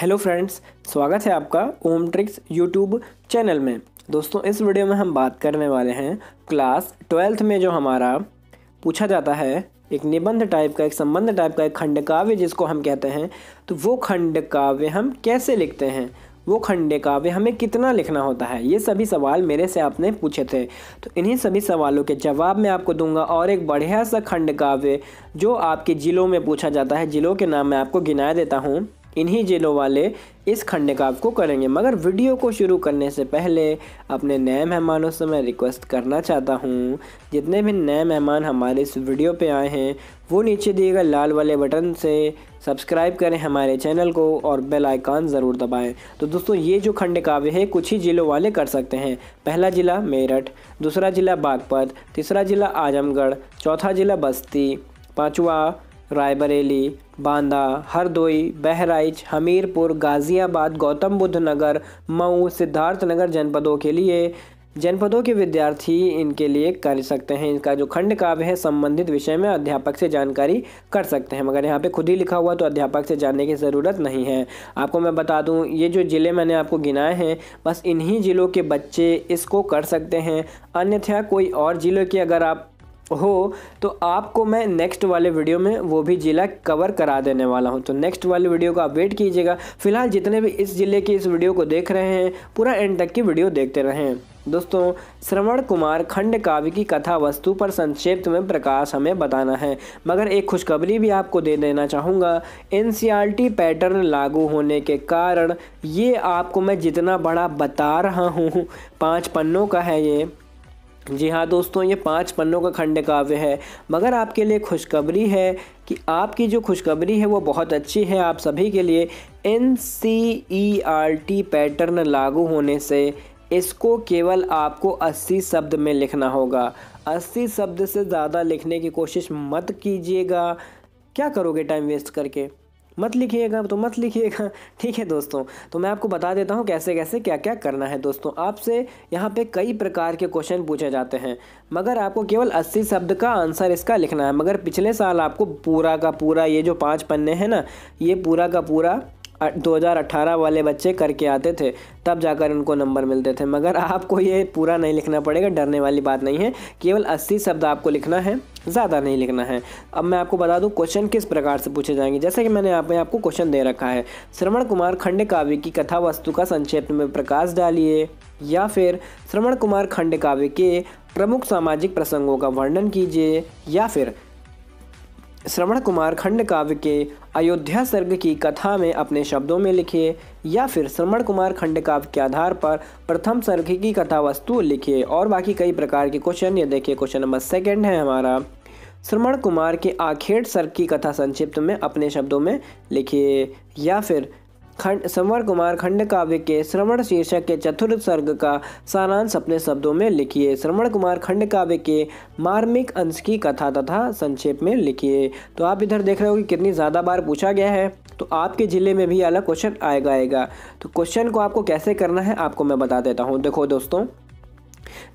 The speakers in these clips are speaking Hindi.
हेलो फ्रेंड्स स्वागत है आपका ओम ट्रिक्स यूट्यूब चैनल में दोस्तों इस वीडियो में हम बात करने वाले हैं क्लास ट्वेल्थ में जो हमारा पूछा जाता है एक निबंध टाइप का एक संबंध टाइप का एक खंड काव्य जिसको हम कहते हैं तो वो खंड काव्य हम कैसे लिखते हैं वो खंड काव्य हमें कितना लिखना होता है ये सभी सवाल मेरे से आपने पूछे थे तो इन्हीं सभी सवालों के जवाब मैं आपको दूंगा और एक बढ़िया सा खंड काव्य जो आपके ज़िलों में पूछा जाता है ज़िलों के नाम मैं आपको गिना देता हूँ इन्हीं जेलों वाले इस खंड का आपको करेंगे मगर वीडियो को शुरू करने से पहले अपने नए मेहमानों से मैं रिक्वेस्ट करना चाहता हूँ जितने भी नए मेहमान हमारे इस वीडियो पे आए हैं वो नीचे दिए गए लाल वाले बटन से सब्सक्राइब करें हमारे चैनल को और बेल आइकन ज़रूर दबाएं तो दोस्तों ये जो खंड काव्य है कुछ ही ज़िलों वाले कर सकते हैं पहला ज़िला मेरठ दूसरा ज़िला बागपत तीसरा ज़िला आजमगढ़ चौथा ज़िला बस्ती पाँचवा रायबरेली बांदा हरदोई बहराइच हमीरपुर गाज़ियाबाद गौतम बुद्ध नगर मऊ सिद्धार्थनगर जनपदों के लिए जनपदों के विद्यार्थी इनके लिए कर सकते हैं इनका जो खंड काव्य है संबंधित विषय में अध्यापक से जानकारी कर सकते हैं मगर यहाँ पे खुद ही लिखा हुआ तो अध्यापक से जानने की ज़रूरत नहीं है आपको मैं बता दूँ ये जो ज़िले मैंने आपको गिनाए हैं बस इन्हीं ज़िलों के बच्चे इसको कर सकते हैं अन्यथा कोई और ज़िले के अगर आप हो तो आपको मैं नेक्स्ट वाले वीडियो में वो भी ज़िला कवर करा देने वाला हूँ तो नेक्स्ट वाले वीडियो को आप वेट कीजिएगा फिलहाल जितने भी इस ज़िले की इस वीडियो को देख रहे हैं पूरा एंड तक की वीडियो देखते रहें दोस्तों श्रवण कुमार खंड काव्य की कथा वस्तु पर संक्षिप्त में प्रकाश हमें बताना है मगर एक खुशखबरी भी आपको दे देना चाहूँगा एन पैटर्न e लागू होने के कारण ये आपको मैं जितना बड़ा बता रहा हूँ पाँच पन्नों का है ये जी हाँ दोस्तों ये पाँच पन्नों का खंड काव्य है मगर आपके लिए खुशखबरी है कि आपकी जो खुशखबरी है वो बहुत अच्छी है आप सभी के लिए N C E R T pattern लागू होने से इसको केवल आपको 80 शब्द में लिखना होगा 80 शब्द से ज़्यादा लिखने की कोशिश मत कीजिएगा क्या करोगे टाइम वेस्ट करके मत लिखिएगा तो मत लिखिएगा ठीक है दोस्तों तो मैं आपको बता देता हूँ कैसे कैसे क्या क्या करना है दोस्तों आपसे यहाँ पे कई प्रकार के क्वेश्चन पूछे जाते हैं मगर आपको केवल अस्सी शब्द का आंसर इसका लिखना है मगर पिछले साल आपको पूरा का पूरा ये जो पाँच पन्ने हैं ना ये पूरा का पूरा 2018 वाले बच्चे करके आते थे तब जाकर उनको नंबर मिलते थे मगर आपको ये पूरा नहीं लिखना पड़ेगा डरने वाली बात नहीं है केवल 80 शब्द आपको लिखना है ज़्यादा नहीं लिखना है अब मैं आपको बता दूँ क्वेश्चन किस प्रकार से पूछे जाएंगे जैसे कि मैंने आप आपको क्वेश्चन दे रखा है श्रवण कुमार खंड काव्य की कथा वस्तु का संक्षेप में प्रकाश डालिए या फिर श्रवण कुमार खंड काव्य के प्रमुख सामाजिक प्रसंगों का वर्णन कीजिए या फिर श्रवण कुमार खंड काव्य के अयोध्या सर्ग की कथा में अपने शब्दों में लिखिए या फिर श्रवण कुमार खंड काव्य के आधार पर प्रथम सर्ग की कथा वस्तु लिखिए और बाकी कई प्रकार के क्वेश्चन ये देखिए क्वेश्चन नंबर सेकंड है हमारा श्रवण कुमार के आखेट सर की कथा संक्षिप्त में अपने शब्दों में लिखिए या फिर खंड श्रवण कुमार खंड काव्य के श्रवण शीर्षक के चतुर्थ सर्ग का सारांश अपने शब्दों में लिखिए श्रवण कुमार खंड काव्य के मार्मिक अंश की कथा तथा संक्षेप में लिखिए तो आप इधर देख रहे हो कि कितनी ज़्यादा बार पूछा गया है तो आपके ज़िले में भी अलग क्वेश्चन आएगा आएगा तो क्वेश्चन को आपको कैसे करना है आपको मैं बता देता हूँ देखो दोस्तों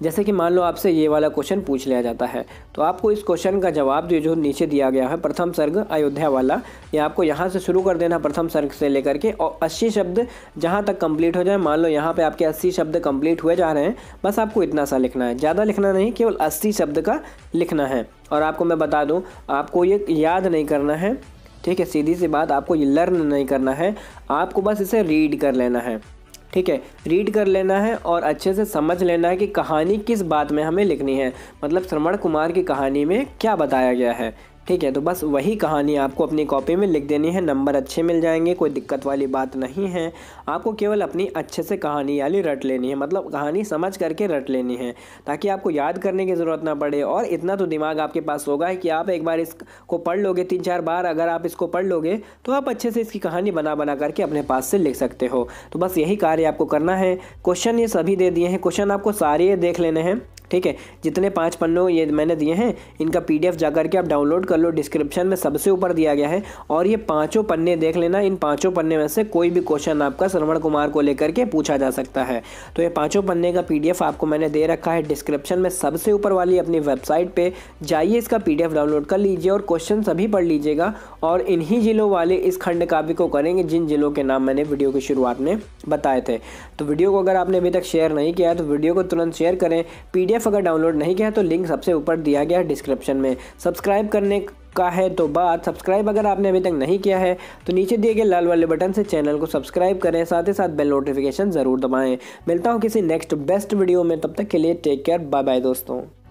जैसे कि मान लो आपसे ये वाला क्वेश्चन पूछ लिया जाता है तो आपको इस क्वेश्चन का जवाब जो जो नीचे दिया गया है प्रथम सर्ग अयोध्या वाला ये आपको यहाँ से शुरू कर देना प्रथम सर्ग से लेकर के और अस्सी शब्द जहाँ तक कंप्लीट हो जाए मान लो यहाँ पर आपके अस्सी शब्द कंप्लीट हुए जा रहे हैं बस आपको इतना सा लिखना है ज़्यादा लिखना नहीं केवल अस्सी शब्द का लिखना है और आपको मैं बता दूँ आपको ये याद नहीं करना है ठीक है सीधी सी बात आपको ये लर्न नहीं करना है आपको बस इसे रीड कर लेना है ठीक है रीड कर लेना है और अच्छे से समझ लेना है कि कहानी किस बात में हमें लिखनी है मतलब श्रवण कुमार की कहानी में क्या बताया गया है ठीक है तो बस वही कहानी आपको अपनी कॉपी में लिख देनी है नंबर अच्छे मिल जाएंगे कोई दिक्कत वाली बात नहीं है आपको केवल अपनी अच्छे से कहानी वाली रट लेनी है मतलब कहानी समझ करके रट लेनी है ताकि आपको याद करने की ज़रूरत ना पड़े और इतना तो दिमाग आपके पास होगा कि आप एक बार इसको पढ़ लोगे तीन चार बार अगर आप इसको पढ़ लोगे तो आप अच्छे से इसकी कहानी बना बना करके अपने पास से लिख सकते हो तो बस यही कार्य आपको करना है क्वेश्चन ये सभी दे दिए हैं क्वेश्चन आपको सारे देख लेने हैं ठीक है जितने पाँच पन्नों ये मैंने दिए हैं इनका पी डी जा करके आप डाउनलोड कर लो डिस्क्रिप्शन में सबसे ऊपर दिया गया है और ये पाँचों पन्ने देख लेना इन पाँचों पन्ने में से कोई भी क्वेश्चन आपका श्रवण कुमार को लेकर के पूछा जा सकता है तो ये पाँचों पन्ने का पी आपको मैंने दे रखा है डिस्क्रिप्शन में सबसे ऊपर वाली अपनी वेबसाइट पर जाइए इसका पी डाउनलोड कर लीजिए और क्वेश्चन सभी पढ़ लीजिएगा और इन्हीं जिलों वाले इस खंड काव्य को करेंगे जिन जिलों के नाम मैंने वीडियो की शुरुआत में बताए थे तो वीडियो को अगर आपने अभी तक शेयर नहीं किया है तो वीडियो को तुरंत शेयर करें पी पीडीएफ अगर डाउनलोड नहीं किया है तो लिंक सबसे ऊपर दिया गया है डिस्क्रिप्शन में सब्सक्राइब करने का है तो बात सब्सक्राइब अगर आपने अभी तक नहीं किया है तो नीचे दिए गए लाल वाले बटन से चैनल को सब्सक्राइब करें साथ ही साथ बेल नोटिफिकेशन ज़रूर दबाएं मिलता हूँ किसी नेक्स्ट बेस्ट वीडियो में तब तक के लिए टेक केयर बाय बाय दोस्तों